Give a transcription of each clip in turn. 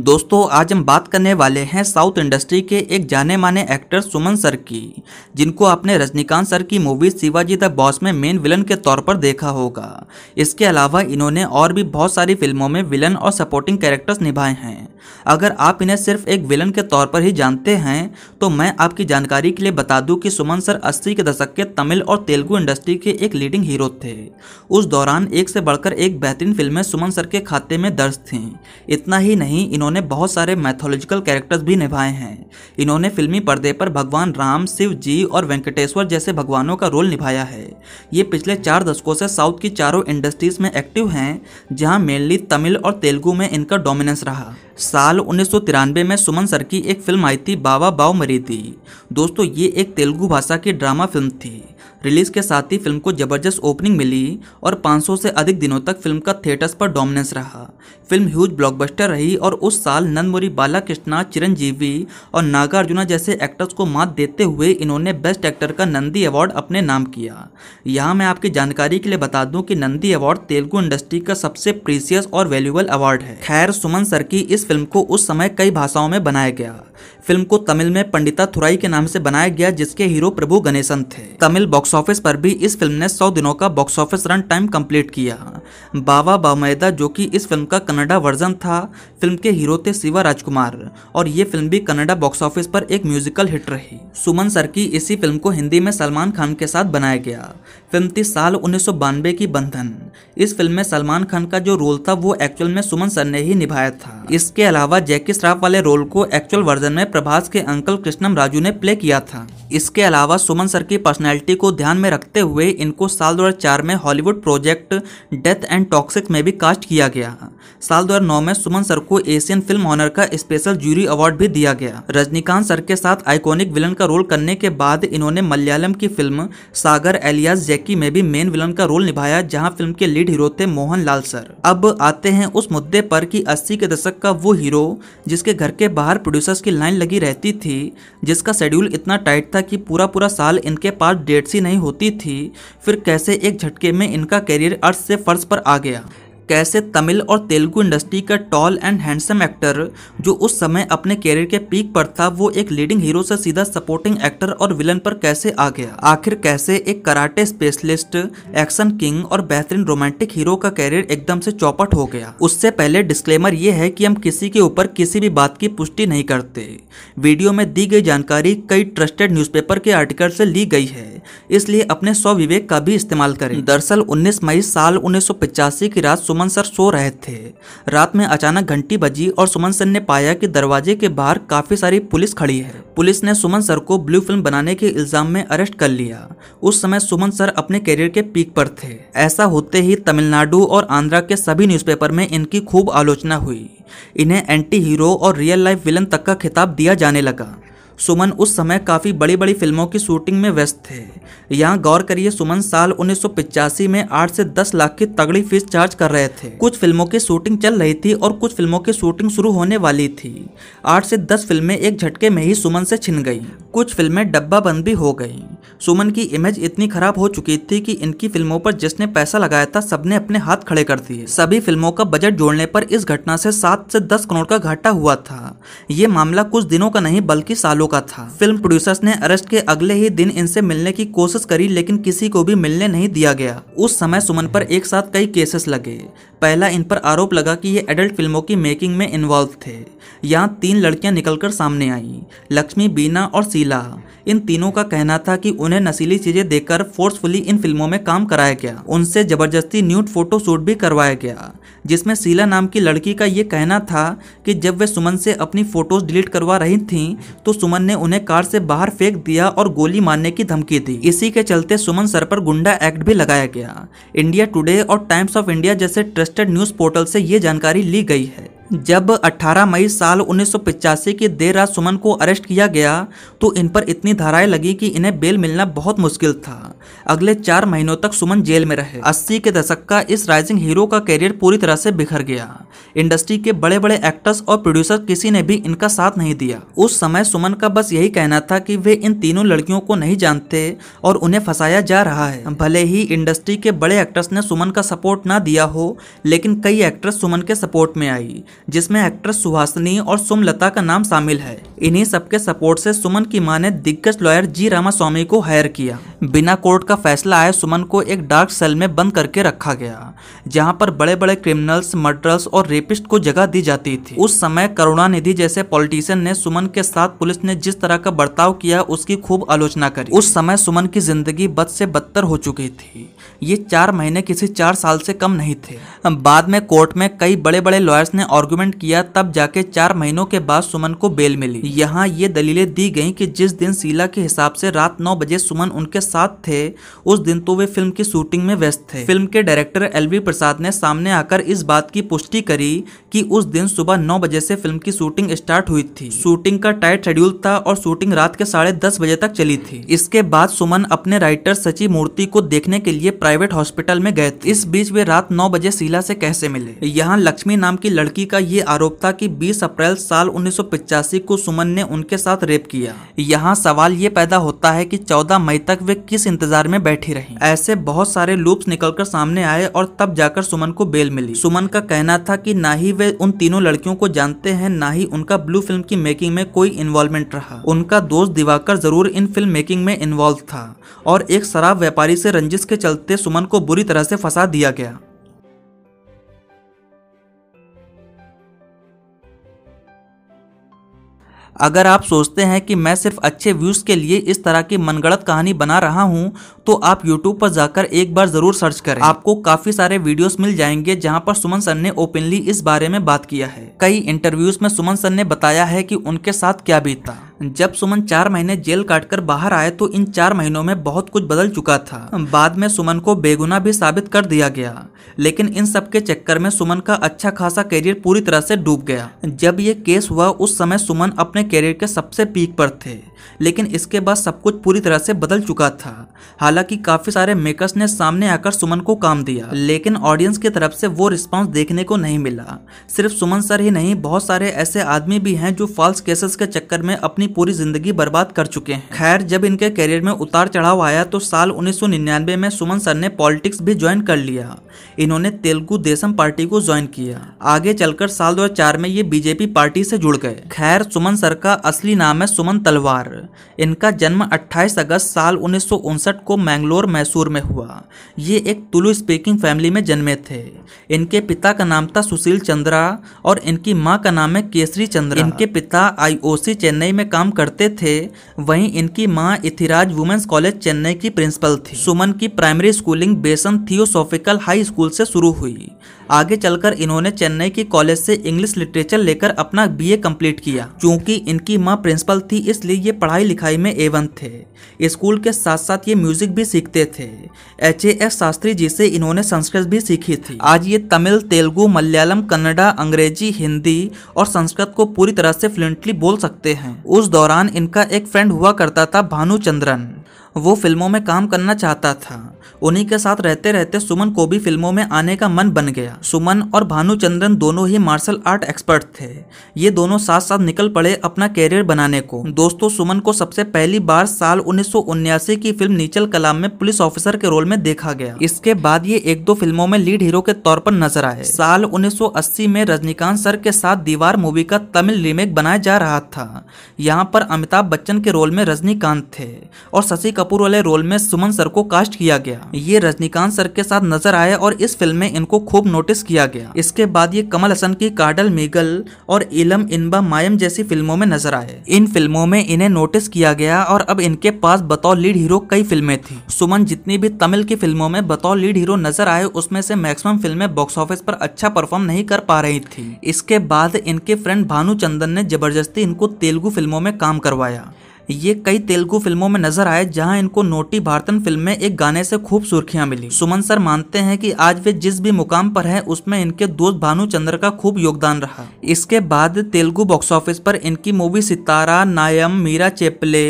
दोस्तों आज हम बात करने वाले हैं साउथ इंडस्ट्री के एक जाने माने एक्टर सुमन सर की जिनको आपने रजनीकांत सर की मूवी शिवाजी द बॉस में मेन विलन के तौर पर देखा होगा इसके अलावा इन्होंने और भी बहुत सारी फिल्मों में विलन और सपोर्टिंग कैरेक्टर्स निभाए हैं अगर आप इन्हें सिर्फ एक विलन के तौर पर ही जानते हैं तो मैं आपकी जानकारी के लिए बता दूँ कि सुमन सर अस्सी के दशक के तमिल और तेलुगु इंडस्ट्री के एक लीडिंग हीरो थे उस दौरान एक से बढ़कर एक बेहतरीन फिल्में सुमन सर के खाते में दर्ज थीं इतना ही नहीं इन्होंने बहुत सारे मैथोलॉजिकल कैरेक्टर्स भी निभाए हैं इन्होंने फिल्मी पर्दे पर भगवान राम शिव जी और वेंकटेश्वर जैसे भगवानों का रोल निभाया है ये पिछले चार दशकों से साउथ की चारों इंडस्ट्रीज में एक्टिव हैं जहाँ मेनली तमिल और तेलुगु में इनका डोमिनेंस रहा साल उन्नीस में सुमन सर की एक फिल्म आई थी बाबा बाव मरीदी दोस्तों ये एक तेलुगु भाषा की ड्रामा फिल्म थी रिलीज के साथ ही फिल्म को जबरदस्त ओपनिंग मिली और 500 से अधिक दिनों तक फिल्म का थिएटर्स पर डोमिनेंस रहा फिल्म ह्यूज ब्लॉकबस्टर रही और उस साल नंदमुरी कृष्णा चिरंजीवी और नागार्जुना जैसे एक्टर्स को मात देते हुए इन्होंने बेस्ट एक्टर का नंदी अवार्ड अपने नाम किया यहाँ मैं आपकी जानकारी के लिए बता दूँ कि नंदी अवार्ड तेलुगु इंडस्ट्री का सबसे प्रीसियस और वैल्यूबल अवार्ड है खैर सुमन सर की इस फिल्म को उस समय कई भाषाओं में बनाया गया फिल्म को तमिल में पंडिता थुराई के नाम से बनाया गया जिसके हीरो प्रभु गणेशन थे तमिल बॉक्स बॉक्स ऑफिस पर भी इस फिल्म ने 100 दिनों का box office run time complete किया बाबा बामैदा जो कि इस फिल्म का कन्नडा वर्जन था फिल्म के हीरो थे शिवा राजकुमार और ये फिल्म भी कन्नडा बॉक्स ऑफिस पर एक म्यूजिकल हिट रही सुमन सर की इसी फिल्म को हिंदी में सलमान खान के साथ बनाया गया फिल्म थी साल उन्नीस की बंधन इस फिल्म में सलमान खान का जो रोल था वो एक्चुअल में सुमन सर ने ही निभाया था इसके अलावा जैकी श्राफ वाले रोल को एक्चुअल वर्जन में प्रभास के अंकल कृष्णम राजू ने प्ले किया था इसके अलावा सुमन सर की पर्सनैलिटी को ध्यान में रखते हुए इनको साल दो में Hollywood project death death and toxic में भी कास्ट किया गया साल 2009 में सुमन सर को एशियन फिल्म ऑनर का स्पेशल जूरी अवार्ड भी दिया गया रजनीकांत सर के साथ आइकॉनिक विलन का रोल करने के बाद इन्होंने मलयालम की फिल्म सागर एलियास जैकी में भी मेन विलन का रोल निभाया जहां फिल्म के लीड हीरो थे मोहन लाल सर अब आते हैं उस मुद्दे पर कि 80 के दशक का वो हीरो जिसके घर के बाहर प्रोड्यूसर्स की लाइन लगी रहती थी जिसका शेड्यूल इतना टाइट था कि पूरा पूरा साल इनके पास डेट्स ही नहीं होती थी फिर कैसे एक झटके में इनका करियर अर्थ से फर्श फोकस पर आ गया कैसे तमिल और तेलुगु इंडस्ट्री का टॉल एंड हैंडसम एक्टर जो उस समय अपने कैरियर के पीक पर था वो एक लीडिंग हीरो से सीधा सपोर्टिंग एक्टर और विलन पर कैसे आ गया आखिर कैसे एक कराटे स्पेशलिस्ट एक्शन किंग और बेहतरीन रोमांटिक हीरो का कैरियर एकदम से चौपट हो गया उससे पहले डिस्क्लेमर ये है कि हम किसी के ऊपर किसी भी बात की पुष्टि नहीं करते वीडियो में दी गई जानकारी कई ट्रस्टेड न्यूज़पेपर के आर्टिकल से ली गई है इसलिए अपने स्वविवेक का भी इस्तेमाल करें दरअसल उन्नीस मई साल उन्नीस की रात सुमन सर सो रहे थे रात में अचानक घंटी बजी और सुमन सर ने पाया कि दरवाजे के बाहर काफी सारी पुलिस खड़ी है पुलिस ने सुमन सर को ब्लू फिल्म बनाने के इल्जाम में अरेस्ट कर लिया उस समय सुमन सर अपने कैरियर के पीक पर थे ऐसा होते ही तमिलनाडु और आंध्रा के सभी न्यूज़पेपर में इनकी खूब आलोचना हुई इन्हें एंटी हीरो और रियल लाइफ विलन तक का खिताब दिया जाने लगा सुमन उस समय काफ़ी बड़ी बड़ी फिल्मों की शूटिंग में व्यस्त थे यहाँ गौर करिए सुमन साल उन्नीस में 8 से 10 लाख की तगड़ी फीस चार्ज कर रहे थे कुछ फिल्मों की शूटिंग चल रही थी और कुछ फिल्मों की शूटिंग शुरू होने वाली थी 8 से 10 फिल्में एक झटके में ही सुमन से छिन गई कुछ फिल्में डब्बा बंद भी हो गई सुमन की इमेज इतनी खराब हो चुकी थी कि इनकी फिल्मों पर जिसने पैसा लगाया था सबने अपने हाथ खड़े कर दिए सभी फिल्मों का बजट जोड़ने पर इस घटना से सात से दस करोड़ का घाटा हुआ था ये मामला कुछ दिनों का नहीं बल्कि सालों का था फिल्म प्रोड्यूसर्स ने अरेस्ट के अगले ही दिन इनसे मिलने की कोशिश करी लेकिन किसी को भी मिलने नहीं दिया गया उस समय सुमन पर एक साथ कई केसेस लगे पहला इन पर आरोप लगा कि ये एडल्ट फिल्मों की मेकिंग में इन्वॉल्व थे यहाँ तीन लड़कियां निकलकर सामने आईं लक्ष्मी बीना और शीला इन तीनों का कहना था कि उन्हें नशीली चीजें देकर फोर्सफुली इन फिल्मों में काम कराया गया उनसे जबरदस्ती न्यूट फोटो शूट भी करवाया गया जिसमें शीला नाम की लड़की का ये कहना था कि जब वे सुमन से अपनी फोटोज डिलीट करवा रही थी तो सुमन ने उन्हें कार से बाहर फेंक दिया और गोली मारने की धमकी दी इसी के चलते सुमन सर पर गुंडा एक्ट भी लगाया गया इंडिया टुडे और टाइम्स ऑफ इंडिया जैसे ट्रस्टेड न्यूज पोर्टल से ये जानकारी ली गई है जब 18 मई साल उन्नीस की देर रात सुमन को अरेस्ट किया गया तो इन पर इतनी धाराएं लगी कि इन्हें बेल मिलना बहुत मुश्किल था अगले चार महीनों तक सुमन जेल में रहे 80 के दशक का इस राइजिंग हीरो का कैरियर पूरी तरह से बिखर गया इंडस्ट्री के बड़े बड़े एक्टर्स और प्रोड्यूसर किसी ने भी इनका साथ नहीं दिया उस समय सुमन का बस यही कहना था कि वे इन तीनों लड़कियों को नहीं जानते और उन्हें फंसाया जा रहा है भले ही इंडस्ट्री के बड़े एक्टर्स ने सुमन का सपोर्ट ना दिया हो लेकिन कई एक्ट्रेस सुमन के सपोर्ट में आई जिसमें एक्ट्रेस सुहासनी और सुमलता का नाम शामिल है इन्हीं सबके सपोर्ट से सुमन की मां ने दिग्गज लॉयर जी रामास्वामी को हायर किया बिना कोर्ट का फैसला आए सुमन को एक डार्क सेल में बंद करके रखा गया जहां पर बड़े बड़े क्रिमिनल्स मर्डर्स और रेपिस्ट को जगह दी जाती थी उस समय करुणानिधि जैसे पॉलिटिशियन ने सुमन के साथ पुलिस ने जिस तरह का बर्ताव किया उसकी खूब आलोचना करी उस समय सुमन की जिंदगी बद से बदतर हो चुकी थी ये चार महीने किसी चार साल से कम नहीं थे बाद में कोर्ट में कई बड़े बड़े लॉयर्स ने और आर्गूमेंट किया तब जाके चार महीनों के बाद सुमन को बेल मिली यहाँ ये दलीलें दी गयी कि जिस दिन शीला के हिसाब से रात नौ बजे सुमन उनके साथ थे उस दिन तो वे फिल्म की शूटिंग में व्यस्त थे फिल्म के डायरेक्टर एल प्रसाद ने सामने आकर इस बात की पुष्टि करी कि उस दिन सुबह नौ बजे से फिल्म की शूटिंग स्टार्ट हुई थी शूटिंग का टाइट शेड्यूल था और शूटिंग रात के साढ़े दस बजे तक चली थी इसके बाद सुमन अपने राइटर सची मूर्ति को देखने के लिए प्राइवेट हॉस्पिटल में गए थे इस बीच वे रात नौ बजे शीला से कैसे मिले यहाँ लक्ष्मी नाम की लड़की का ये आरोप था कि 20 अप्रैल साल उन्नीस को सुमन ने उनके साथ रेप किया यहाँ सवाल ये पैदा होता है कि 14 मई तक वे किस इंतजार में बैठी रहीं। ऐसे बहुत सारे लूप्स निकलकर सामने आए और तब जाकर सुमन को बेल मिली सुमन का कहना था कि ना ही वे उन तीनों लड़कियों को जानते हैं ना ही उनका ब्लू फिल्म की मेकिंग में कोई इन्वॉल्वमेंट रहा उनका दोस्त दिवाकर जरूर इन फिल्म मेकिंग में इन्वॉल्व था और एक शराब व्यापारी से रंजिश के चलते सुमन को बुरी तरह से फंसा दिया गया अगर आप सोचते हैं कि मैं सिर्फ अच्छे व्यूज़ के लिए इस तरह की मनगढ़ंत कहानी बना रहा हूँ तो आप YouTube पर जाकर एक बार ज़रूर सर्च करें आपको काफ़ी सारे वीडियोस मिल जाएंगे जहां पर सुमन सर ने ओपनली इस बारे में बात किया है कई इंटरव्यूज़ में सुमन सर ने बताया है कि उनके साथ क्या बीता जब सुमन चार महीने जेल काटकर बाहर आए तो इन चार महीनों में बहुत कुछ बदल चुका था बाद में सुमन को बेगुना भी साबित कर दिया गया लेकिन इन सब के चक्कर में सुमन का अच्छा खासा कैरियर पूरी तरह से डूब गया जब ये केस हुआ उस समय सुमन अपने कैरियर के सबसे पीक पर थे लेकिन इसके बाद सब कुछ पूरी तरह से बदल चुका था हालांकि काफी सारे मेकर्स ने सामने आकर सुमन को काम दिया लेकिन ऑडियंस की तरफ से वो रिस्पॉन्स देखने को नहीं मिला सिर्फ सुमन सर ही नहीं बहुत सारे ऐसे आदमी भी हैं जो फॉल्स केसेस के चक्कर में अपनी पूरी जिंदगी बर्बाद कर चुके हैं खैर जब इनके करियर में उतार चढ़ाव आया तो साल उन्नीस में सुमन सर ने पॉलिटिक्स भी ज्वाइन कर लिया इन्होंने तेलुगु देशम पार्टी को ज्वाइन किया आगे चलकर साल दो में ये बीजेपी पार्टी से जुड़ गए खैर सुमन सर का असली नाम है सुमन तलवार इनका जन्म अट्ठाईस अगस्त साल उन्नीस को मैंगलोर मैसूर में हुआ ये एक तुलु स्पीकिंग फैमिली में जन्मे थे इनके पिता का नाम था सुशील चंद्रा और इनकी माँ का नाम है केसरी चंद्रा इनके पिता आईओसी चेन्नई में काम काम करते थे वहीं इनकी माँ इथिराज वुमेन्स कॉलेज चेन्नई की प्रिंसिपल थी सुमन की primary schooling Besant theosophical high school से शुरू हुई आगे चलकर इन्होंने चेन्नई की कॉलेज से इंग्लिश लिटरेचर लेकर अपना बीए कंप्लीट किया क्योंकि इनकी माँ प्रिंसिपल थी इसलिए ये पढ़ाई लिखाई में एवं थे स्कूल के साथ साथ ये म्यूजिक भी सीखते थे H A S Shastri ji से इन्होंने संस्कृत भी सीखी थी आज ये तमिल तेलुगु मलयालम कन्नडा अंग्रेजी हिंदी और संस्कृत को पूरी तरह से फ्लुएंटली बोल सकते हैं उस दौरान इनका एक फ्रेंड हुआ करता था भानुचंद्रन वो फिल्मों में काम करना चाहता था उन्हीं के साथ रहते रहते सुमन को भी फिल्मों में आने का मन बन गया सुमन और भानुचंद्रन दोनों ही मार्शल आर्ट एक्सपर्ट थे ये दोनों साथ साथ निकल पड़े अपना कैरियर बनाने को दोस्तों सुमन को सबसे पहली बार साल उन्नीस की फिल्म नीचल कलाम में पुलिस ऑफिसर के रोल में देखा गया इसके बाद ये एक दो फिल्मों में लीड हीरो के तौर पर नजर आए साल उन्नीस में रजनीकांत सर के साथ दीवार मूवी का तमिल रीमेक बनाया जा रहा था यहाँ पर अमिताभ बच्चन के रोल में रजनीकांत थे और शशि कपूर वाले रोल में सुमन सर को कास्ट किया गया ये रजनीकांत सर के साथ नजर आए और इस फिल्म में इनको खूब नोटिस किया गया इसके बाद ये कमल हसन की काडल मेगल और इलम इनबा मायम जैसी फिल्मों में नजर आए इन फिल्मों में इन्हें नोटिस किया गया और अब इनके पास बतौर लीड हीरो कई फिल्में थी सुमन जितनी भी तमिल की फिल्मों में बतौर लीड हीरो नजर आए उसमें से मैक्सिमम फिल्में बॉक्स ऑफिस पर अच्छा परफॉर्म नहीं कर पा रही थी इसके बाद इनके फ्रेंड भानु चंदन ने जबरदस्ती इनको तेलुगु फिल्मों में काम करवाया ये कई तेलुगु फिल्मों में नजर आए जहां इनको नोटी भारतन फिल्म में एक गाने से खूब सुर्खियां मिली सुमन सर मानते हैं कि आज वे जिस भी मुकाम पर हैं उसमें इनके दोस्त भानु चंद्र का खूब योगदान रहा इसके बाद तेलुगु बॉक्स ऑफिस पर इनकी मूवी सितारा नायम मीरा चेपले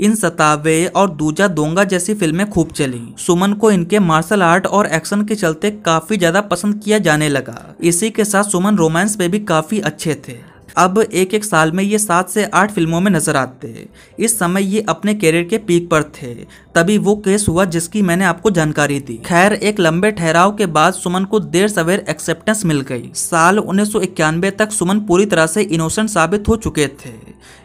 इन सतावे और दूजा दोंगा जैसी फिल्में खूब चली सुमन को इनके मार्शल आर्ट और एक्शन के चलते काफी ज्यादा पसंद किया जाने लगा इसी के साथ सुमन रोमांस पे भी काफी अच्छे थे अब एक एक साल में ये सात से आठ फिल्मों में नजर आते इस समय ये अपने कैरियर के पीक पर थे तभी वो केस हुआ जिसकी मैंने आपको जानकारी दी खैर एक लंबे ठहराव के बाद सुमन को देर सवेर एक्सेप्टेंस मिल गई साल उन्नीस तक सुमन पूरी तरह से इनोसेंट साबित हो चुके थे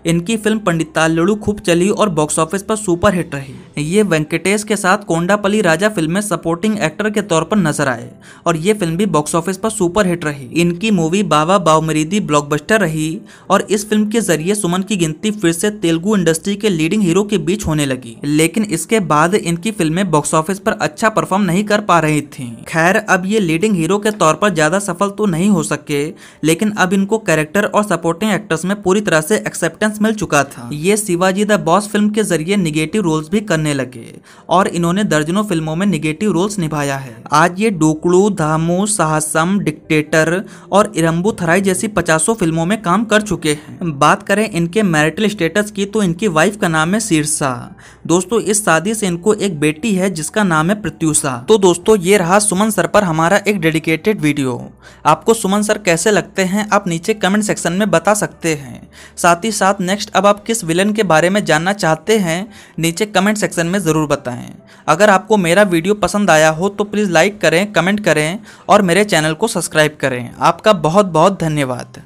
इनकी फिल्म पंडिता लड़ू खूब चली और बॉक्स ऑफिस पर सुपर हिट रही ये वेंकटेश के साथ कोंडापली राजा फिल्म में सपोर्टिंग एक्टर के तौर पर नजर आए और ये फिल्म भी बॉक्स ऑफिस पर सुपर हिट रही इनकी मूवी बाबा बावमरीदी ब्लॉकबस्टर रही थी और इस फिल्म के जरिए सुमन की गिनती फिर से तेलुगु इंडस्ट्री के लीडिंग हीरो के बीच होने लगी लेकिन इसके बाद इनकी फिल्में बॉक्स ऑफिस पर अच्छा परफॉर्म नहीं कर पा रही थी खैर अब ये लीडिंग हीरो के तौर पर ज्यादा सफल तो नहीं हो सके लेकिन अब इनको कैरेक्टर और सपोर्टिंग एक्टर्स में पूरी तरह से एक्सेप्टेंस मिल चुका था ये शिवाजी द बॉस फिल्म के जरिए निगेटिव रोल्स भी करने लगे और इन्होंने दर्जनों फिल्मों में निगेटिव रोल्स निभाया है आज ये डोकड़ू धामू साहसम डिक्टेटर और इरम्बू थराई जैसी पचासों फिल्मों में काम काम कर चुके हैं बात करें इनके मैरिटल स्टेटस की तो इनकी वाइफ का नाम है सिरसा दोस्तों इस शादी से इनको एक बेटी है जिसका नाम है प्रत्युषा तो दोस्तों ये रहा सुमन सर पर हमारा एक डेडिकेटेड वीडियो आपको सुमन सर कैसे लगते हैं आप नीचे कमेंट सेक्शन में बता सकते हैं साथ ही साथ नेक्स्ट अब आप किस विलन के बारे में जानना चाहते हैं नीचे कमेंट सेक्शन में ज़रूर बताएं अगर आपको मेरा वीडियो पसंद आया हो तो प्लीज़ लाइक करें कमेंट करें और मेरे चैनल को सब्सक्राइब करें आपका बहुत बहुत धन्यवाद